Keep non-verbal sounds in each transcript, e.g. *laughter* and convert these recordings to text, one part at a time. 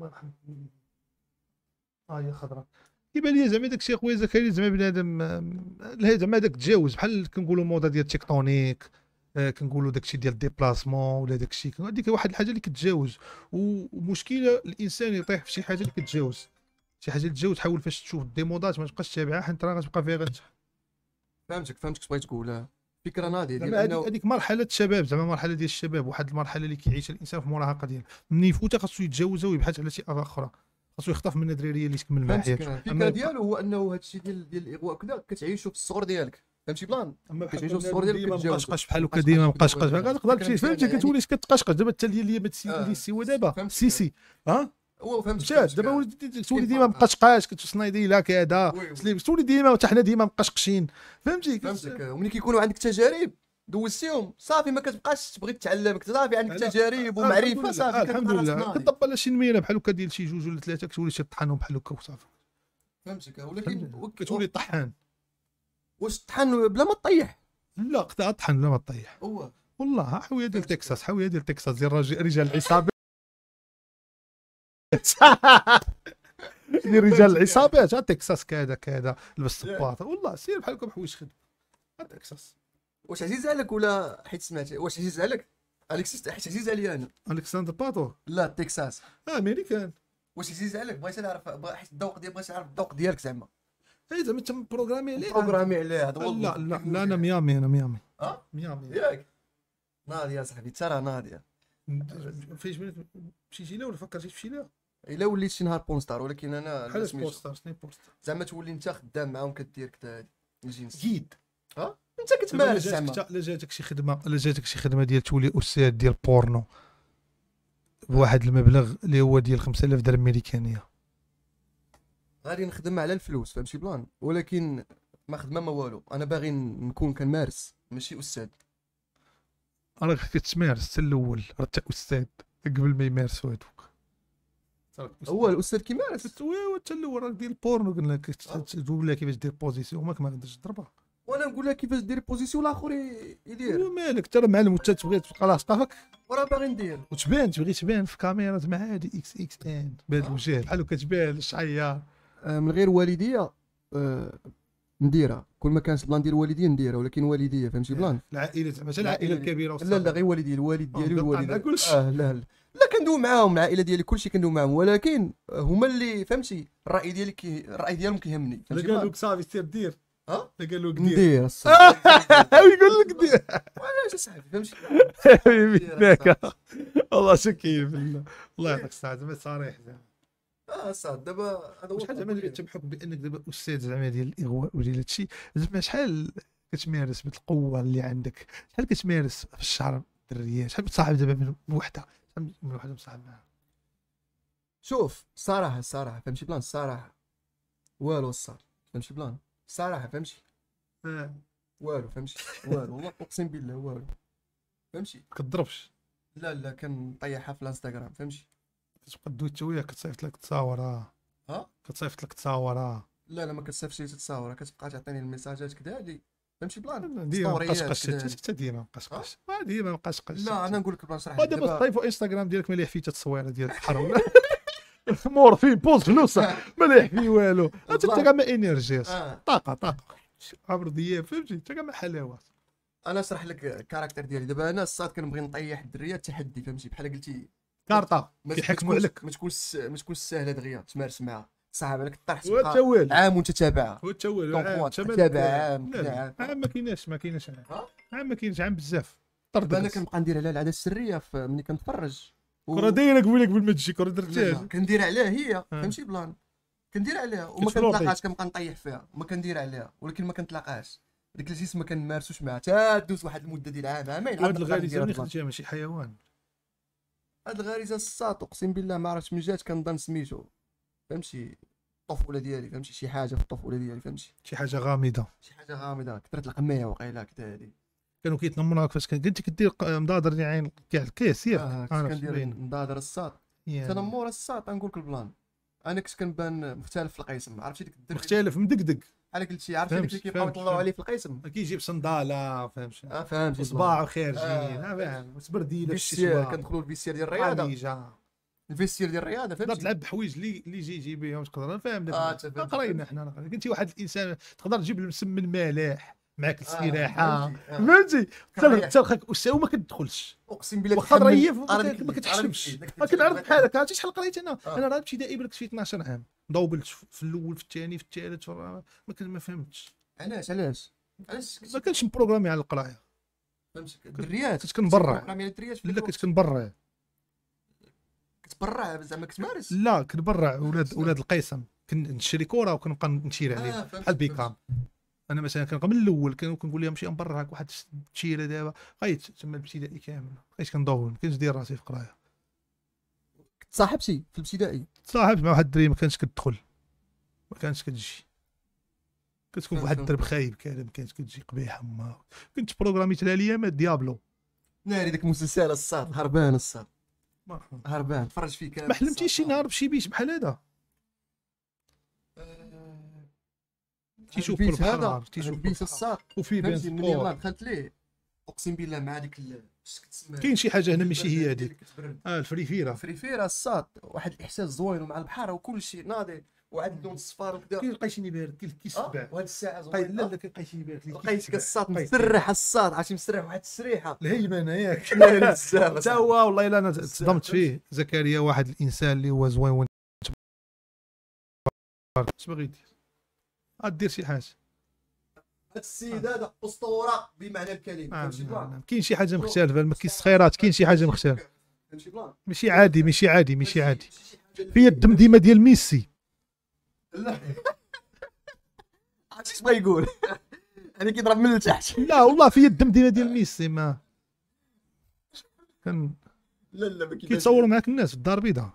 الله يرحم ها هي خضراء كيبان لي زعما داكشي اخويا زكريا زعما بنادم زعما هذاك تجاوز بحال كنقولوا موضه ديال تيكتونيك آه، كنقولوا داكشي ديال ديبلاسمون ولا داكشي هذيك واحد الحاجه اللي كتجاوز ومشكله الانسان يطيح في شي حاجه اللي كتجاوز شي حاجه اللي تجاوز حاول فاش تشوف موضات ما تبقاش تابعها حيت راه غتبقى فيها غتح فهمتك فهمتك بغيت تقول فكره ناضيه انه هذيك مرحله شباب زعما مرحله ديال الشباب واحد المرحله اللي كيعيشها الانسان في المراهقه ديالو ملي يفوت خاصو يتجاوزها ويبحث على شي اخرى خاصو يخطف من الدراريه اللي تكمل معاه حياته الفكره ديالو هو انه هذا الشيء ديال ديال الاغواء كذا كتعيشو في الصغر ديالك فهمتي بلان كتعيشو في الصغر ديالك كتقشقش بحال هكا ديما مقشقش تقدر فهمتي كتولي كتقشقش دابا حتى اللي هي السوا دابا سيسي ها هو فهمت مشات دابا تولي ديما مقشقاش كتصني ديلا كذا تولي ديما حتى حنا ديما مقشقشين فهمتي فهمتك ومن كيكونوا عندك تجارب دوزتيهم صافي ما كتبقاش تبغي تتعلم صافي عندك تجارب ومعرفه صافي آه، الحمد لله كتطبق على شي نميره بحال هكا ديال شي جوج ولا ثلاثه كتولي تطحنهم بحال هكا وصافي فهمتك ولكن كتولي طحان واش طحن بلا ما تطيح لا قطع طحن بلا ما تطيح والله حاويه ديال تكساس حاويه ديال تكساس ديال رجال العصابه يا رجال العصابات *laughs* ها تكساس كذا كذا لبس الصباط والله سير بحالكم حوايج خدمه تكساس واش عزيز عليك ولا حيت سمعت واش عزيز عليك الكسيس حيت عزيز عليا انا الكساندر باتو لا تكساس اه امريكان واش عزيز عليك بغيت نعرف حيت الذوق ديالك بغيت نعرف الذوق ديالك زعما اي زعما تم بروغرامي عليه بروغرامي عليه هذا والله لا لا لا انا ميامي انا ميامي اه ميامي ياك ناضيه صاحبي انت راه ناضيه فاش مشيتي لها ولا فكرتي تمشي لها الا وليت شي نهار بونستار ولكن انا بحال بونستار شنو بونستار زعما تولي انت خدام معاهم كدير كذا الجنس جيد ها انت كتمارس زعما الا جاتك شي خدمه الا جاتك شي خدمه ديال تولي استاذ ديال بورنو بواحد المبلغ اللي هو ديال 5000 درهم امريكانيه غادي نخدم على الفلوس فهمتي بلان ولكن ما خدمه ما والو انا باغي نكون كنمارس ماشي استاذ راك كتمارس حتى الاول راه انت استاذ قبل ما يمارسوا هادوك هو الاستاذ كيما عرفت حتى الاول راك دير البورنو قلنا لك تقول لها كيفاش دير بوزيسيون ماك ما تقدرش تضربها وانا نقول لها كيفاش دير بوزيسيون الاخر يدير مالك انت راه معلم تبغي تبغي خلاص فيك وراه باغي ندير وتبان تبغي تبان في كاميرا مع هادي اكس اكس ان بهذا آه. الوجه بحال كتبان الشعيه آه، من غير والديا أه نديرها كل ما كانش بلان ديال والديا نديرها ولكن والديا فهمتي آه. بلان العائله مثلا العائله الكبيره لا لا غير والديا الوالد ديالي والوالد اه لا لا كندوي معاهم العائله ديالي كلشي كندوي معاهم ولكن هما اللي فهمتي الراي ديالي كي الراي ديالهم كيهمني قالوا لك صافي سير دير ها *laughs* *laughs* قالوا لك دير دير يقول لك دير علاش اصاحبي فهمتي والله شكيل الله يعطيك الصحه زعما صريح زعما اه صاد دابا هذا هو شحال زعما بحكم بانك دابا استاذ زعما ديال الاغواء وديال هادشي زعما شحال كتمارس بالقوه اللي عندك شحال كتمارس في الشهر الدريه شحال بتصاحب دابا من وحده من واحد مصاحب معاه شوف صراحه الصراحه فهمتي بلان الصراحه والو صار فهمتي بلان الصراحه فهمتي آه. والو فهمتي والو والله اقسم بالله والو فهمتي كتضربش لا لا كنطيحها في الانستغرام فهمتي كتبقى دوي تويا كتصيفط لك تصاور اه ها كتصيفط لك تصاور اه لا لا ما كتصيفطش لي تصاور كتبقى تعطيني الميساجات كدا اللي فهمتي بلان ديما مقشقش حتى ديما مقشقش آه، ديما قشقش لا انا نقول لك بلان صراحه دابا طيفوا انستغرام ديالك مليح فيه التصويره ديال البحر *laughs* *laughs* مور فيه بوز فلوس *laughs* مليح فيه والو انت كاع ما انرجي آه. طاقه طاقه عبر دياب فهمتي انت كاع ما حلاوه انا نشرح لك الكاركتر ديالي دابا انا الصاد كنبغي نطيح الدريه تحدي فهمتي بحال قلتي كارطه كيحكموا عليك ما تكونش ما تكونش سهله دغيا تمارس معاها صعب عليك الطرح عام وتتابعها هو التوالي عام تتابع عام عام ما كايناش ما كايناش عام عام ما كاينش عام بزاف طرد انا كنبقى ندير عليها العاده السريه ملي كنتفرج كره دايره قبل قبل ما تجي كره درتها كندير عليها هي فهمتي بلان كندير عليها وما كنتلاقاش كنبقى نطيح فيها وما كندير عليها ولكن ما كنتلاقاش ديك الجسم ما كنمارسوش معاه حتى دوز واحد المده ديال عام عامين هاد الغريزه اللي خدتيها ماشي حيوان هاد الغريزه الساط اقسم بالله ما عرفتش من جات كنظن سميتو فهمتي الطفوله ديالي فهمتي شي حاجه في الطفوله ديالي فهمتي شي حاجه غامضه شي حاجه غامضه كثرت القميه وقيله كذا هادي كانوا كيتنمروا لك فاش كنت قلتي كدير مضادر يعني عين كاع سير آه كندير مضادر الساط يعني- تنمر الساط نقول لك البلان انا كنت كنبان مختلف في القسم عرفتي ديك الدري مختلف مدقدق بحال قلتي عرفتي ديك اللي كيبقاو يطلعوا عليه في القسم كيجيب صنداله فهمتي اه فهمتي صباع وخارجين اه فاهم وتبرديله في الشتاء كندخلوا الفيسير ديال الرياضه الفيستير ديال الرياضه فهمتي تقدر تلعب بحوايج اللي اللي جي يجي بهم تقدر نفهم اه قرينا حنا كنتي واحد الانسان تقدر تجيب المسمن مالح معك آه، الاستراحه فهمتي حتى لخاك اساو ما كتدخلش اقسم بالله واخا ريف ما كتحشمش ما كنعرف آه. بحالك عرفتي شحال قريت انا آه. انا راه ابتدائي بلكت في 12 عام ضوبلت في الاول في الثاني في الثالث ما ما فهمتش علاش علاش علاش ما كانش مبروغرامي على القرايه فهمتك الدريات كنت كنبرع لا كنت كنبرع تبرع زعما كتمارس لا كنبرع ولاد ولاد القيصم كنشري كره وكنبقى نشير آه، عليه بحال بيكام انا مثلا كنبقى من الاول كنقول لهم شي نبرعك واحد التشيره دابا بقيت تما الابتدائي كامل بقيت كندور ما كنتش داير راسي في قرايه تصاحبتي في الابتدائي تصاحبت مع واحد الدري ما كانش كتدخل ما كانش كتجي كتكون واحد الدرب خايب كان ما كانتش كتجي قبيحه ما كنت بروغراميت عليا ما ديابلو ناري ذاك المسلسل الصاد هربان الصاد هربان تفرج فيك ما حلمتيش شي نهار بشي بيش بحال هذا أه، تيشوف هذا تيشوف البيت الصار وفي بنت ملي الله دخلت ليه اقسم بالله مع هذيك كاين شي حاجه هنا ماشي هي هذيك اه الفريفيره الفريفيره الصاد واحد الاحساس زوين ومع البحر وكل شيء ناضي وعاد اللون الصفار وكذا كيلقيشني بارد كيسبع آه، وهاد الساعه زوين طيب، آه. طيب. *laughs* لا لا كيلقيشني بارد لقيتك الساط مسرح الساط عرفتي مسرح واحد السريحه الهيمنه ياك بزاف حتى هو والله الا انا تصدمت فيه زكريا واحد الانسان اللي هو زوين اش باغي دير؟ غدير شي حاجه هاد السيد هذا اسطوره بمعنى الكلمه آه، كاين شي حاجه مختلفه الصخيرات كاين شي حاجه مختلفه ماشي عادي ماشي عادي ماشي عادي في الدم ديما ديال ميسي لا *laughs* عرفتي يقول *laughs* انا كيضرب من التحت *laughs* لا والله في يد مدينه ديال ميسي ما كان لا لا ما كيتصوروا معاك الناس في الدار البيضاء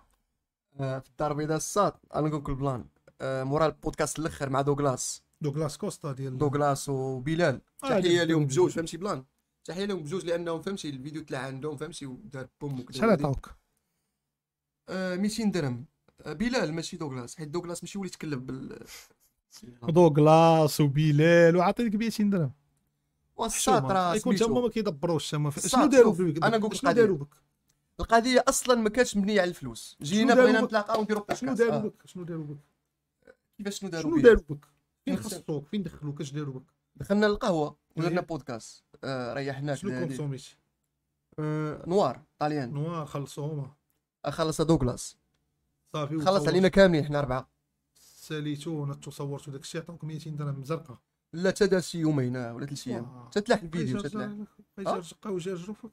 آه، في الدار البيضاء الساط انا نقول البلان آه، مورا البودكاست الاخر مع دوغلاس دوغلاس كوستا ديال دوغلاس وبلال آه، تحيه لهم بجوج فهمتي بلان تحيه لهم بجوج لانهم فهمتي الفيديو طلع عندهم فهمتي ودار بوم وكذا شحال عطاوك 200 درهم آه، بلال ماشي دوغلاس حيت دوغلاس ماشي هو اللي تكلف بال دوغلاس وبلال وعطيك 200 درهم راه يكون إيه، هما ما كيدبروش ما شنو داروا بك انا نقول شنو داروا بك القضيه اصلا ما كانتش مبنيه على الفلوس جينا بغينا نتلاقاو ونديرو بودكاست شنو داروا آه. بك شنو داروا بك كيفاش شنو داروا بك شنو داروا بك فين خصوك فين دخلوك اش داروا بك دخلنا القهوه ودرنا إيه. بودكاست آه، ريحناك شنو كونسوميتي نوار طاليان نوار خلصوهم خلص خلصها دوغلاس صافي خلص علينا كاملين حنا اربعه ساليتو ونتو تصورتو داك الشيء عطاوك 200 درهم زرقاء لا حتى داس شي يومين آه، ولا ثلاث ايام آه. تتلاح الفيديو تتلاح بقاو يجرجروفك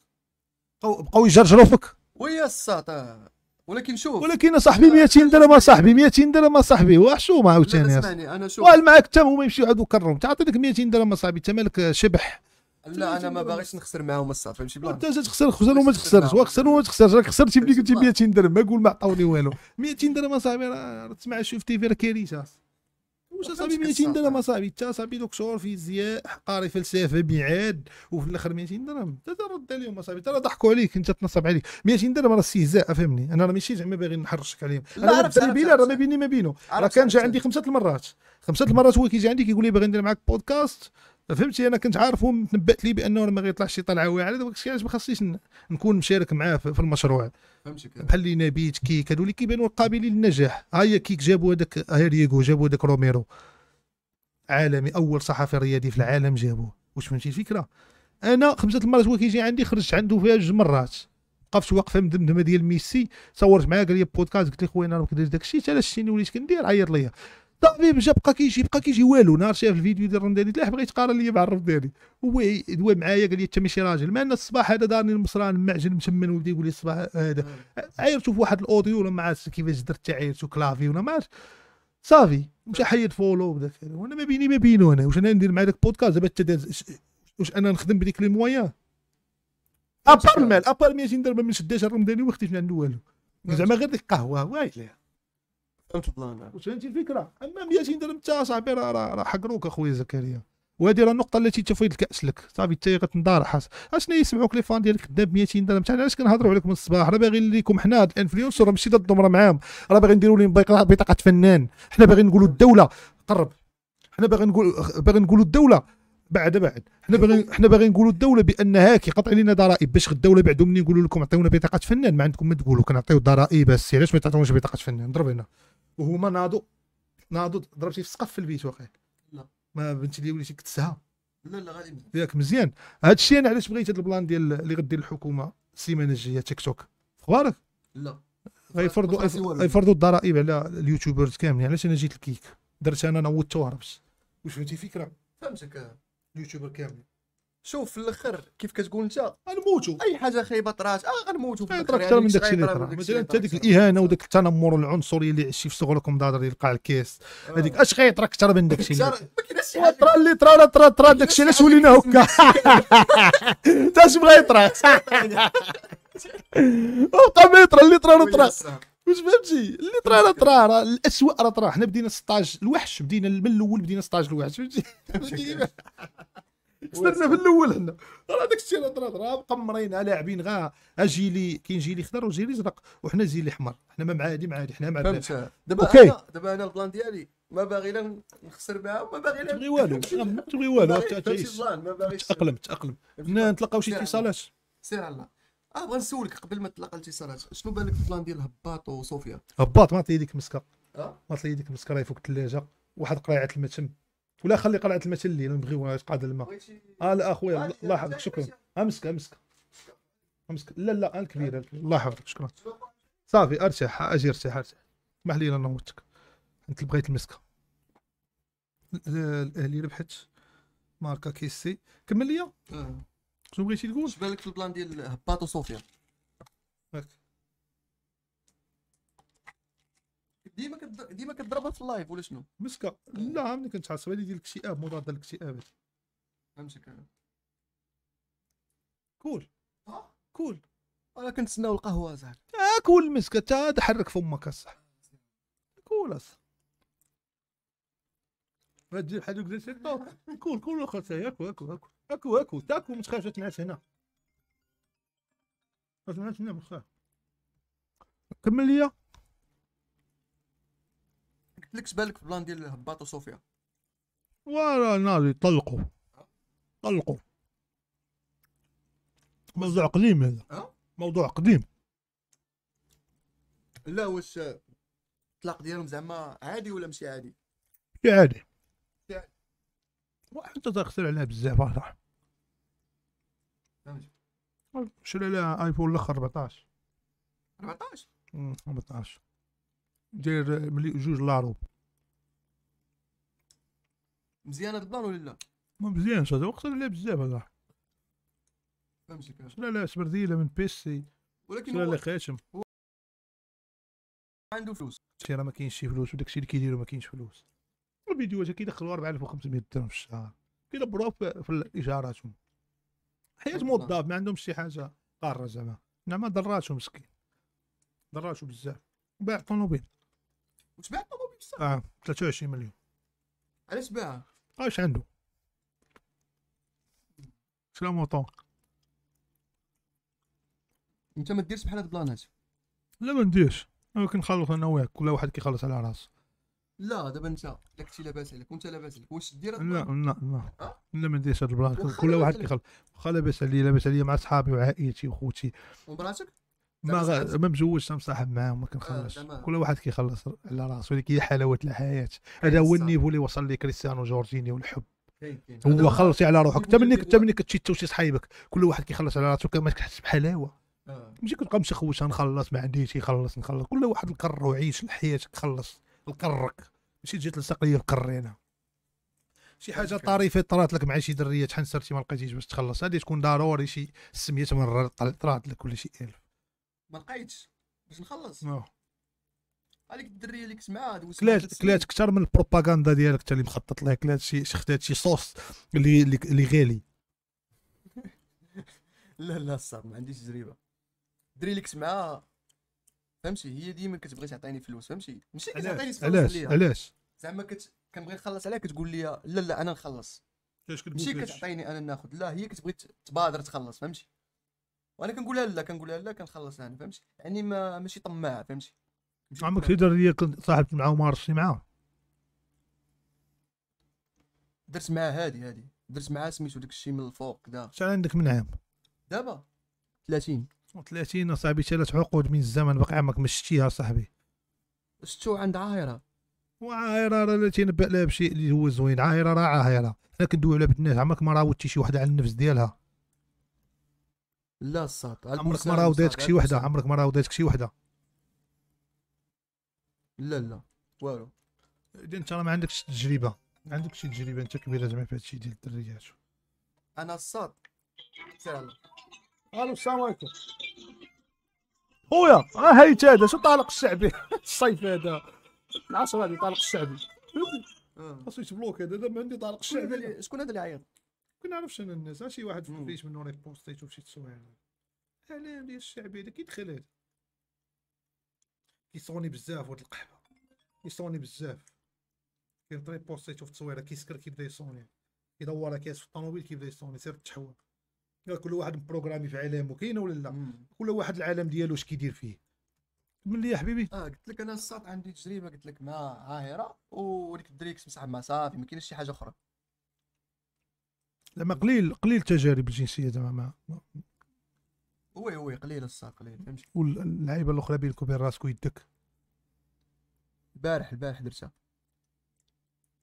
بقاو يجرجروفك ويا الساطا ولكن شوف ولكن صاحبي 200 درهم صاحبي 200 درهم صاحبي وحشومه عاوتاني اسمعني انا شوف معاك حتى هما يمشيو عاد كرهم تعطي لك 200 درهم صاحبي انت مالك شبح لا انا ما باغيش نخسر معاهم الصاط فهمتي بلا انت تخسر خسر وما تخسرش وخسر وما تخسرش راك خسرتي ملي قلتي 200 درهم ما قول ما عطاوني والو 200 درهم اصاحبي راه تسمع شوف في راه كارثه واش اصاحبي 200 درهم اصاحبي انت اصاحبي دكتور فيزياء قاري فلسفه بعاد وفي الاخر 200 درهم انت رد عليهم اصاحبي انت راه ضحكوا عليك انت تنصب عليك 200 درهم راه استهزاء فهمني انا راه ماشي زعما باغي نحرشك عليهم انا عرفت راه ما بيني ما بينه راه كان جا عندي خمسه المرات خمسه المرات هو كيجي عندي كيقول لي باغي ندير معاك بودكاست فهمتي انا كنت عارف تنبأت لي بانه ما غيطلعش شي طلعه واعره دابا علاش ما خصنيش نكون مشارك معاه في المشروع فهمتي آه. بحال لي نبيت كيك هذو اللي كيبانوا قابلين للنجاح ها هي كيك جابوا هذاك هيريغو جابوا هذاك روميرو عالمي اول صحفي رياضي في العالم جابوه واش فهمتي الفكره انا خمسه المرات هو كيجي عندي خرجت عنده فيها جوج مرات وقفت واقفه مدمدمه ديال ميسي صورت معاه قال لي بودكاست قلت له خويا انا ما كندير داك الشيء حتى الشيء وليت كندير عيط ليا صافي جا بقى كيجي بقى كيجي والو نهار شاف الفيديو ديال رمضان تلاح بغيت قارن ليا مع الرمضاني هو هو معايا قال لي انت ماشي راجل ما انا الصباح هذا دارني المصران معجن مشمن ولدي يقول لي الصباح هذا عايرته في واحد الاوديو ولا ما عرفتش كيفاش درت عايرته كلافي ولا ما عرفتش صافي مشى حيد فولو بدا وانا ما بيني ما بينه انا واش انا ندير مع داك البودكاست دابا انت واش انا نخدم بديك لي مويان ابار المال ابار 200 درهم ما نشدهاش الرمضاني وما خديتش من عنده والو زعما غير ديك قهوه واعي فهمت بلان فهمتي الفكره اما 200 درهم انت صاحبي راه راه حقروك اخويا زكريا وهذه راه النقطه التي تفيد الكاس لك صافي انت حاس اشنو يسمعوك لي فان ديالك كذاب 200 درهم حتى علاش كنهضروا عليكم من الصباح راه باغي ليكم حنا هاد الانفلونسر ماشي ضد الضمره معاهم راه باغي نديروا لهم بطاقه فنان حنا باغي نقولوا الدوله قرب حنا باغي نقول باغي نقولوا الدوله بعد بعد حنا باغي حنا باغي نقولوا الدوله بان هاكي قطع لنا ضرائب باش الدوله بعدو ملي نقولوا لكم عطيونا بطاقه فنان ما عندكم ما تقولوا كنعطيو ضرائب السي علاش ما تعطيوناش بطاقه فنان ضرب هنا وهما ناضوا ناضوا ضربتي في السقف في البيت واقيلا لا ما بنتي اللي وليتي كتسها لا لا غالبا ياك مزيان هذا الشيء انا علاش بغيت هذا البلان ديال اللي غدير الحكومه السيمانه الجايه تيك توك اخبارك لا غيفرضوا غيفرضوا الضرائب على اليوتيوبرز كاملين علاش انا جيت الكيك درت انا نوضت وهربت واش فهمتي فكره فهمتك آه. اليوتيوبر كامل شوف في الاخر كيف كتقول انت غنموتوا اي حاجه خايبه طرات اه غنموتوا في الاخر يعني اكثر من الشيء اللي طرا مثلا انت ديك الاهانه وداك التنمر العنصري اللي عشتي في صغركم دار القاع الكيس آه. هذيك اش غيطرا اكثر من داكشي ما كاينش شي حاجه طرا اللي طرا طرا طرا الشيء علاش ولينا هكا انت اش بغا يطرا وبقى ما *laughs* طيب، يطرا اللي طرا طرا واش فهمتي اللي طرا راه طرا راه الاسوء راه طرا حنا بدينا 16 الوحش بدينا من الاول بدينا 16 الوحش فهمتي *laughs* خسرنا في الاول حنا راه داك الشيء هضره هضره مقمرين آه، لاعبين غا جيلي كاين جيلي خضر وجيلي زرق وحنا جيلي حمر حنا ما معادي معادي حنا معادي دابا انا دابا انا البلان ديالي ما باغي لا نخسر بها وما باغي لا تبغي والو تبغي والو ما باغيش تاقلم تاقلم نتلاقاو شي اتصالات سير الله اه بغا نسولك قبل ما تلاقى الاتصالات شنو بالك البلان ديال هباط وصوفيا هباط ما عطيه يديك مسكه آه؟ ما عطيه يديك مسكه راه يفك الثلاجه واحد قريعه المتم ولا خلي قلعه المثل اللي نبغيوها قاعده الماء اه لا اخويا الله يحفظك شكرا امسك امسك امسك لا لا الكبير الله يحفظك شكرا صافي ارتاح اجي ارتاح ارتاح اسمح لي انا نوتك انت بغيت المسكه الاهلي ربحت ماركا كيسي كمل لي آه. شنو بغيتي تقول؟ اش بالك في البلان ديال هباط وصوفيا ديما ديما كتضربها في اللايف ولا شنو مسكه طيب. لا ملي كنت هذه ديال الاكتئاب مضاد للاكتئاب فهمتك آه. كول كول انا كنتسناو القهوه زعما آه، كول مسكه تا تحرك فمك اصح كول اصح ما تجيب حاجه كذا طوب كول كول اخر هاكو هاكو هاكو هاكو هاكو تاكو ما تخافش تنعس هنا ما تنعس هنا بخير كمل ليا قلت لك بالك في بلان ديال الهباط وصوفيا ورا ناضي طلقوا طلقوا موضوع قديم هذا موضوع قديم لا واش الطلاق ديالهم زعما عادي ولا ماشي عادي ماشي عادي واحد تخسر عليها بزاف صح راه شري لها ايفون الاخر 14 14 14 داير ملي جوج لاروب مزيان هاد البلان ولا لا ما مزيانش هذا وقت ولا بزاف هذا فهمتك لا لا سبرديله من بيسي ولكن لا خاتم عنده فلوس شي راه ما كاينش شي فلوس وداكشي اللي كيديروا ما كاينش فلوس الفيديوهات كيدخلوا 4500 درهم في الشهر كيدبروها في, في حياه موظف ما عندهمش شي حاجه قاره زعما نعم دراتهم مسكين دراتهم بزاف باع طوموبيل وتباع الطوموبيل بصح اه 23 مليون علاش باعها؟ اش آه، عنده سلام وطن انت ما ديرش بحال هاد البلانات لا ما نديرش انا كنخلص انا وياك كل واحد كيخلص على راسو لا دابا انت الا كنتي لاباس عليك وانت لاباس عليك واش دير لا لا لا أه؟ لا ما نديرش هاد البلان كل واحد كيخلص واخا لاباس عليا لاباس عليا مع صحابي وعائلتي وخوتي ومراتك ما غ... ما مزوجش مصاحب معاهم ما كنخلصش آه كل واحد كيخلص على راسو ولكن هي حلاوه الحياه إيه، هذا هو النيفو اللي وصل لي كريستيانو جورجيني والحب هو خلصي على روحك حتى ملي حتى ملي تو شي صحايبك كل واحد كيخلص على راسو كما كتحس بحلاوه آه. ماشي كتبقى خوش نخلص ما عنديش يخلص نخلص كل واحد نقر وعيش حياتك خلص نقرك ماشي تجي تلصق لي القرينه شي حاجه طريفه طرات لك مع شي دريه تحنسرتي ما لقيتيش باش تخلص هذه تكون ضروري شي سميت من طرات لك ولا شي الف ما لقيتش باش نخلص هذيك الدريه اللي كنت معاها كلات كلات كثر من البروباغندا ديالك انت اللي مخطط لها كلات شي خدات شي صوص اللي اللي غالي *laughs* لا لا الصاحب ما عنديش تجربه الدري اللي كنت معاها فهمتي هي ديما كتبغي تعطيني فلوس فهمتي ماشي كتعطيني فلوس علاش علاش زعما كت... كنبغي نخلص عليها كتقول لي لا لا انا نخلص ماشي كتعطيني انا ناخذ لا هي كتبغي تبادر تخلص فهمتي وانا كنقولها لا كنقولها لا كنخلص انا فهمتي يعني ما ماشي طماع فهمتي عمرك شي دريه صاحبت معاه وما شي معاه درت معاه هادي هادي درت معاه سميتو داك الشيء من الفوق كدا شحال عندك من عام دابا 30 30 اصاحبي ثلاث عقود من الزمن باقي عمرك ما شتيها صاحبي شتو عند عاهره وعاهره راه لا تينبأ لها بشيء اللي هو زوين عاهره راه عاهره حنا كندويو على الناس عمرك ما راودتي شي وحده على النفس ديالها لا الصاد عمرك ما راوداتك شي وحده عمرك ما راوداتك شي وحده لا لا والو اذا انت ما عندكش تجربه ما عندكش شي تجربه انت كبيره زعما في هادشي ديال الدريات انا الصاد سلام الو السلام عليكم خويا ها هيت هذا شو طالق الشعبي *laughs* الصيف هذا العصر هذه طالق الشعبي خاصو يتبلوك هذا دابا عندي طالق الشعبي شكون هذا اللي عيط كنعرفش انا الناس شي واحد في الفيس منه ريبوستيتو وشي تصويره الاعلام ديال الشعبي هذا كيدخل هذا كيصوني بزاف واد القحبه كيصوني بزاف كينطري بوستيتو في تصويره كيسكر كيبدا يصوني يدور كاس في الطوموبيل كيبدا يصوني سير التحوى كل واحد مبروغرامي في عالمه كاينه ولا لا كل واحد العالم ديالو اش كيدير فيه من لي يا حبيبي اه قلت لك انا الساط عندي تجربه قلت لك مع عاهره وديك الدريكس مصاحب مع صافي ما كاينش شي حاجه اخرى زعما قليل قليل التجارب الجنسيه زعما وي وي قليل الصا قليل فهمتي واللعيبه الاخرى بينك وبين راسك ويدك البارح البارح درتها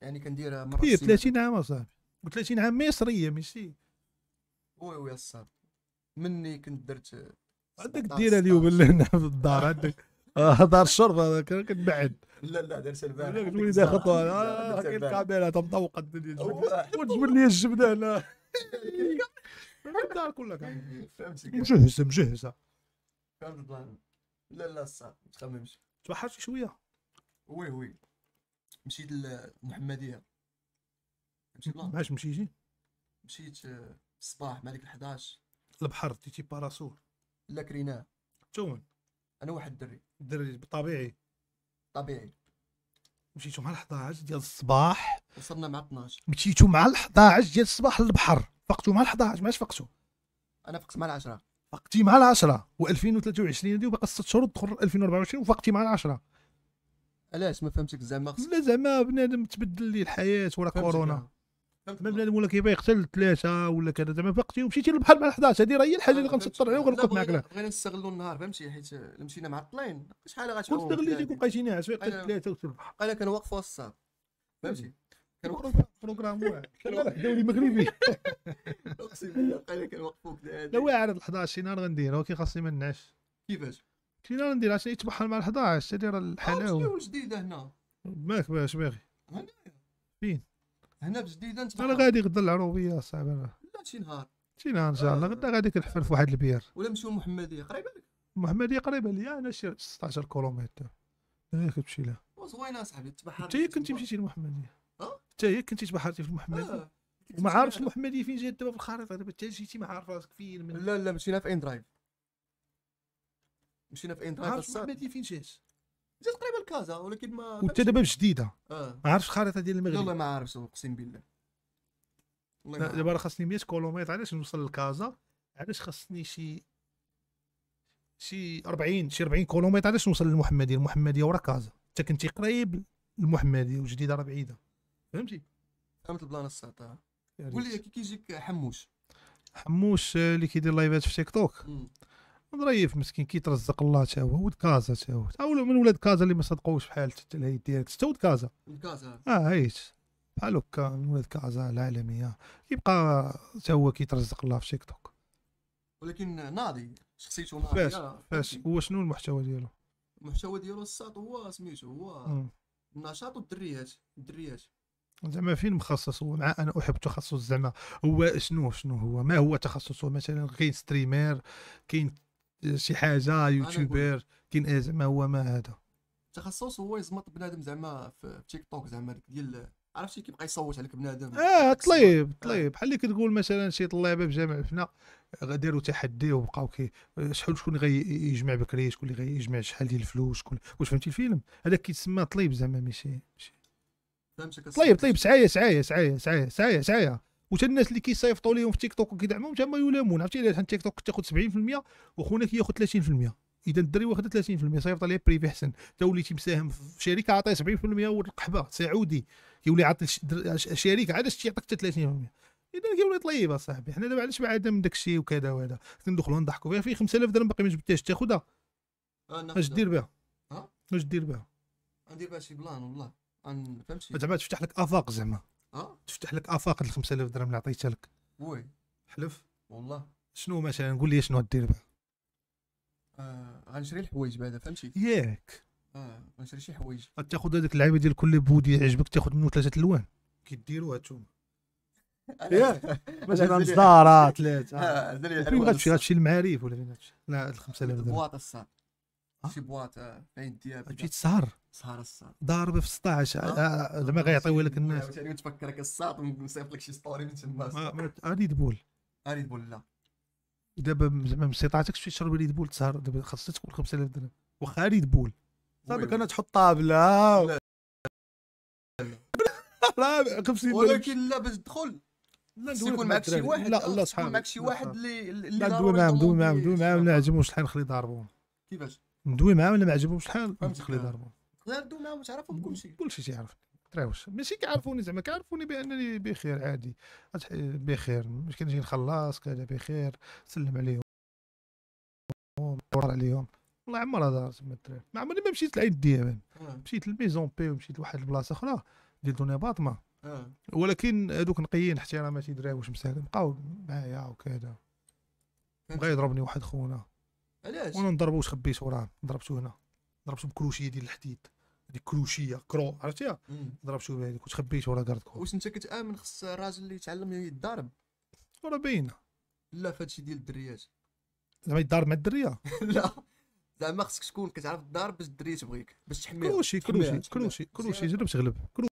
يعني كنديرها مره في 30 عام اصاحبي و30 عام مصريه ماشي وي وي الصاد مني كنت درت عندك ديرها اليوم لهنا في الدار عندك دار آه، الشرطه كنت بعد لا لا دار سلبان الوليده خطوه الكاميرا آه، تمطوق الدنيا وتجبد لي الجبده هنا الدار كلها مجهزه مجهزه فهمت البلان لا لا الصاط ما تخممش توحشت شويه وي وي مشيت للمحمديه مشيت معاش مشيتي مشيت آه، الصباح مع 11 البحر ديتي باراسول لا كريناه تون انا واحد دري دري طبيعي طبيعي مشيتو مع 11 ديال الصباح وصلنا مع 12 مشيتو مع 11 ديال الصباح للبحر فقتو مع 11 ما فقتو انا فقت مع 10 فقتي مع 10 و2023 هذه وباقي 6 شهور تدخل 2024 وفقتي مع 10 علاش ما فهمتك زعما لا زعما بنادم تبدل لي الحياه ولا كورونا آه. ما بنادم ولا كيبغي يقتل ثلاثه ولا كذا زعما فقتي ومشيتي للبحر مع 11 هذه راه هي الحاجه اللي آه، غنسطر عليها وغنبقى معاك لا بغينا نستغلوا النهار فهمتي حيت مشينا معطلين شحال غتعوم كنت استغليتي كون بقيتي ناعس ويقتل ثلاثه وثلث انا كنوقفوا الصاب فهمتي بروغرام واعر *laughs* دولي مغربي *laughs* اقسم بالله انا كنوقفوا كذا لا واعر 11 شي نهار غندير ولكن خاصني ما نعش كيفاش شي نهار ندير عشان يتبحر مع 11 هذه راه الحلاوه شنو جديده هنا ماك باش باغي فين هنا في جديده انت انا غادي غدا العروبيه صعيب لا شي نهار شي نهار ان شاء الله آه. غدا غادي كنحفر في واحد البير ولا نمشيو محمديه قريبه لك المحمديه قريبه ليا انا شي 16 كيلومتر غير كتمشي لها وزوينه اصاحبي تبحر حتى هي كنتي آه. مشيتي للمحمديه حتى هي كنتي تبحرتي في المحمديه ما عارفش محمديه فين جات دابا في الخريطه دابا حتى جيتي ما عارف راسك فين من لا لا مشينا في ان درايف مشينا في ان درايف عارف محمديه فين جات جات قريبه لكازا ولكن ما وانت دابا بجديده ما عرفتش الخريطه ديال المغرب والله ما عارف اقسم بالله والله دابا راه خاصني 100 كيلومتر علاش نوصل لكازا علاش خاصني شي شي 40 شي 40 كيلومتر علاش نوصل للمحمديه المحمديه ورا كازا انت كنتي قريب للمحمديه وجديده راه بعيده فهمتي فهمت البلان الساط قول لي كي كيجيك حموش حموش آه، اللي كيدير لايفات في تيك توك مم. ظريف مسكين كيترزق الله تا هو ولد كازا تا هو تا من ولاد كازا اللي ما صدقوش بحال حتى الهيئه ديالك تا ولد كازا اه هيت بحال هكا من ولاد كازا العالميه كيبقى تا هو كيترزق الله في تيك توك ولكن ناضي شخصيته ناضيه فاش فاش هو شنو المحتوى ديالو المحتوى ديالو الساط هو سميتو هو النشاط والدريات الدريات زعما فين مخصص هو مع انا احب تخصص زعما هو شنو شنو هو ما هو تخصصه مثلا كاين ستريمر كاين شي حاجه يوتيوبر كاين زعما هو ما هذا تخصص هو يزمط بنادم زعما في تيك توك زعما ديال عرفتي كيبقى يصوت عليك بنادم اه طليب طليب آه. بحال اللي كتقول مثلا شي طلابه في جامع فنا داروا تحدي وبقاو كي شحال شكون غيجمع بكري شكون اللي غيجمع شحال ديال الفلوس شكون واش فهمتي الفيلم هذاك كيتسمى طليب زعما ماشي ماشي طليب طليب سعايه سعايه سعايه سعايه سعايه وتا الناس اللي كيصيفطوا ليهم في تيك توك وكيدعموهم تما يلامون عرفتي علاش تيك توك تاخذ 70% وخونا كياخذ 30% اذا الدري واخد 30% صيفط عليه بريفي احسن تا وليتي مساهم في شركه عطيه 70% والقحبه سعودي كيولي عاطي شريك علاش تيعطيك حتى 30% اذا كيولي طيب اصاحبي حنا دابا علاش عاد من داك الشيء وكذا وهذا كندخلوا نضحكوا فيها في 5000 درهم باقي ما جبتهاش تاخذها اش آه، دير بها اش دير بها ندير بها شي بلان والله فهمتي زعما تفتح لك افاق زعما اه تفتح لك افاق ال 5000 درهم اللي عطيتها لك وي حلف والله شنو مثلا قول لي شنو غدير بها آه غنشري الحوايج بعدا فهمتي ياك اه غنشري شي حوايج غتاخذ هذيك اللعيبه ديال كل بودي يعجبك تاخذ منه ثلاثه الوان كيديروها انتم *laughs* ياك *laughs* مثلا زداره ثلاثه فين غتمشي غتمشي المعارف ولا فين غتمشي لا 5000 درهم بواطه الصاد شي بواط آه، عين دياب مشيت سهر سهر الساط ضاربه في 16 زعما غيعطيو لك الناس عاوتاني تفكرك الساط ونصيفط لك شي ستوري من تما غادي تبول غادي تبول لا دابا زعما من استطاعتك شي تشرب ريد بول تسهر دابا خاصك تكون 5000 درهم واخا ريد بول صافي انا تحط طابله و... لا ولكن لا باش تدخل لا يكون معك شي واحد لا لا صحابي معك شي واحد اللي دوي معاهم دوي معاهم دوي معاهم لا عجبهم شحال خلي ضاربهم كيفاش ندوي معاه ولا ما عجبهمش شحال نخلي ضربه نردو معاهم تعرفهم كلشي كلشي تيعرف تراوش ماشي كيعرفوني زعما كيعرفوني بانني بخير عادي بخير مش كنجي نخلص كذا بخير سلم عليهم دور عليهم والله عمرها دارت تما الدراري ما عمرني ما مشيت لعيد ديابان آه. مشيت للميزون بي ومشيت لواحد البلاصه اخرى ديال دنيا باطمه آه. ولكن هذوك نقيين احتراماتي دراوش مسالم بقاو معايا وكذا بغا يضربني واحد خونا علاش وانا واش خبيت وراه ضربته هنا ضربته بكروشيه ديال الحديد هذيك كروشيه كرو عرفتيها ضربته بها كنت خبيت وراه كارد كور واش انت كتامن خص الراجل اللي يتعلم يضرب يعني راه باينه لا فهادشي ديال الدريات *laughs* زعما يضرب مع الدريه *laughs* لا زعما خصك تكون كتعرف الدار باش الدريه تبغيك باش تحميها كروشي كروشي كروشي كروشي تغلب غلب